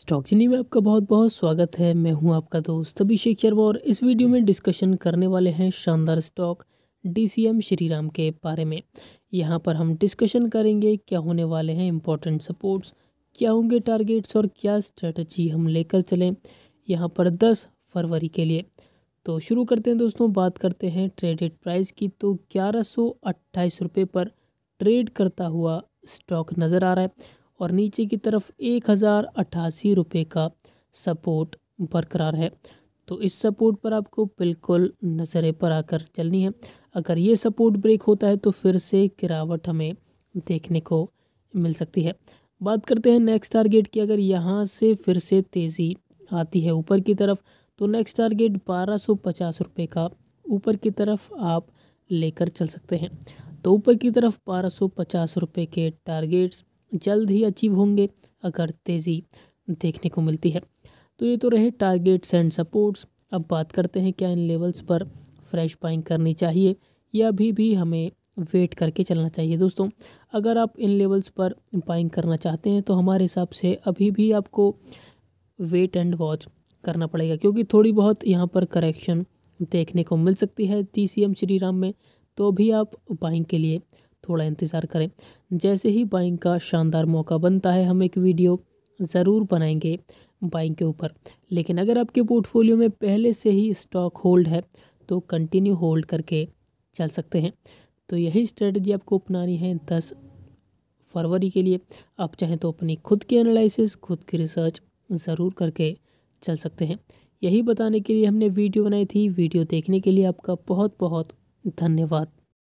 stock स्टॉकजनी में आपका बहुत बहुत स्वागत है मैं हूं आपका दोस्त अभिषेक शर्मा और इस वीडियो में डिस्कशन करने वाले हैं शानदार स्टॉक डीसीएम श्रीराम के बारे में यहां पर हम डिस्कशन करेंगे क्या होने वाले हैं इम्पोर्टेंट सपोर्ट्स क्या होंगे टारगेट्स और क्या स्ट्रेटजी हम लेकर चलें यहाँ पर दस फरवरी के लिए तो शुरू करते हैं दोस्तों बात करते हैं ट्रेडेड प्राइस की तो ग्यारह सौ पर ट्रेड करता हुआ स्टॉक नज़र आ रहा है और नीचे की तरफ एक हज़ार अट्ठासी रुपये का सपोर्ट बरकरार है तो इस सपोर्ट पर आपको बिल्कुल नज़रे पर आकर चलनी है अगर ये सपोर्ट ब्रेक होता है तो फिर से गिरावट हमें देखने को मिल सकती है बात करते हैं नेक्स्ट टारगेट की अगर यहाँ से फिर से तेज़ी आती है ऊपर की तरफ तो नेक्स्ट टारगेट बारह सौ पचास रुपये का ऊपर की तरफ आप लेकर चल सकते हैं तो ऊपर की तरफ बारह सौ पचास रुपये के टारगेट्स जल्द ही अचीव होंगे अगर तेज़ी देखने को मिलती है तो ये तो रहे टारगेट्स एंड सपोर्ट्स अब बात करते हैं क्या इन लेवल्स पर फ्रेश बाइंग करनी चाहिए या अभी भी हमें वेट करके चलना चाहिए दोस्तों अगर आप इन लेवल्स पर बाइंग करना चाहते हैं तो हमारे हिसाब से अभी भी आपको वेट एंड वॉच करना पड़ेगा क्योंकि थोड़ी बहुत यहाँ पर करेक्शन देखने को मिल सकती है T C M Shri Ram में तो भी आप बाइंग के लिए थोड़ा इंतज़ार करें जैसे ही बाइंग का शानदार मौका बनता है हम एक वीडियो ज़रूर बनाएंगे बाइंग के ऊपर लेकिन अगर आपके पोर्टफोलियो में पहले से ही स्टॉक होल्ड है तो कंटिन्यू होल्ड करके चल सकते हैं तो यही स्ट्रेटजी आपको अपनानी है दस फरवरी के लिए आप चाहें तो अपनी खुद की एनालिसिस खुद की रिसर्च ज़रूर करके चल सकते हैं यही बताने के लिए हमने वीडियो बनाई थी वीडियो देखने के लिए आपका बहुत बहुत धन्यवाद